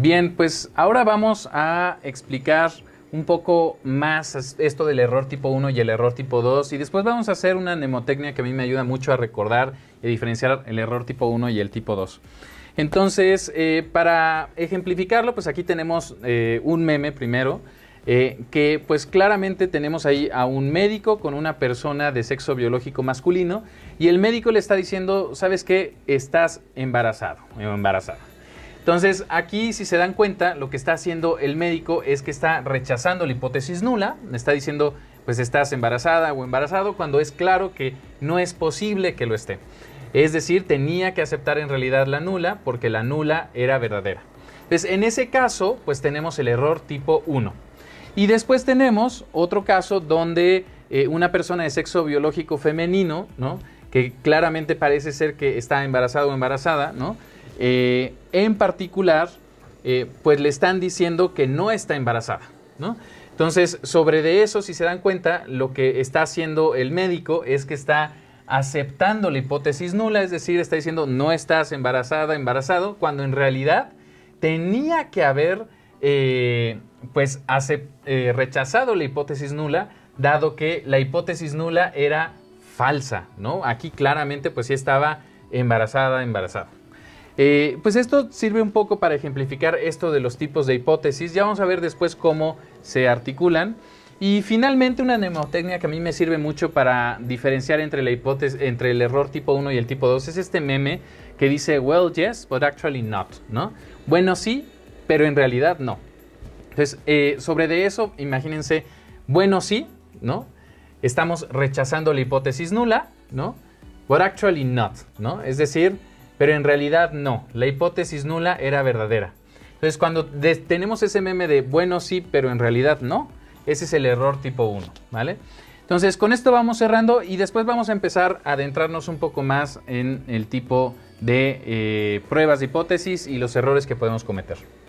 Bien, pues ahora vamos a explicar un poco más esto del error tipo 1 y el error tipo 2 y después vamos a hacer una mnemotecnia que a mí me ayuda mucho a recordar y diferenciar el error tipo 1 y el tipo 2. Entonces, eh, para ejemplificarlo, pues aquí tenemos eh, un meme primero, eh, que pues claramente tenemos ahí a un médico con una persona de sexo biológico masculino y el médico le está diciendo, ¿sabes qué? Estás embarazado embarazada. Entonces, aquí, si se dan cuenta, lo que está haciendo el médico es que está rechazando la hipótesis nula, está diciendo, pues estás embarazada o embarazado, cuando es claro que no es posible que lo esté. Es decir, tenía que aceptar en realidad la nula porque la nula era verdadera. Entonces, pues, en ese caso, pues tenemos el error tipo 1. Y después tenemos otro caso donde eh, una persona de sexo biológico femenino, ¿no? que claramente parece ser que está embarazada o embarazada, ¿no? Eh, en particular, eh, pues le están diciendo que no está embarazada, ¿no? Entonces, sobre de eso, si se dan cuenta, lo que está haciendo el médico es que está aceptando la hipótesis nula, es decir, está diciendo no estás embarazada, embarazado, cuando en realidad tenía que haber eh, pues rechazado la hipótesis nula, dado que la hipótesis nula era falsa, ¿no? Aquí claramente pues sí estaba embarazada, embarazada. Eh, pues esto sirve un poco para ejemplificar esto de los tipos de hipótesis. Ya vamos a ver después cómo se articulan. Y finalmente una mnemotecnia que a mí me sirve mucho para diferenciar entre la hipótesis entre el error tipo 1 y el tipo 2 es este meme que dice well yes but actually not, ¿no? Bueno, sí, pero en realidad no. Entonces, eh, sobre de eso, imagínense, bueno, sí, ¿no? Estamos rechazando la hipótesis nula, ¿no? But actually not, ¿no? Es decir, pero en realidad no, la hipótesis nula era verdadera. Entonces cuando tenemos ese meme de bueno sí, pero en realidad no, ese es el error tipo 1, ¿vale? Entonces con esto vamos cerrando y después vamos a empezar a adentrarnos un poco más en el tipo de eh, pruebas de hipótesis y los errores que podemos cometer.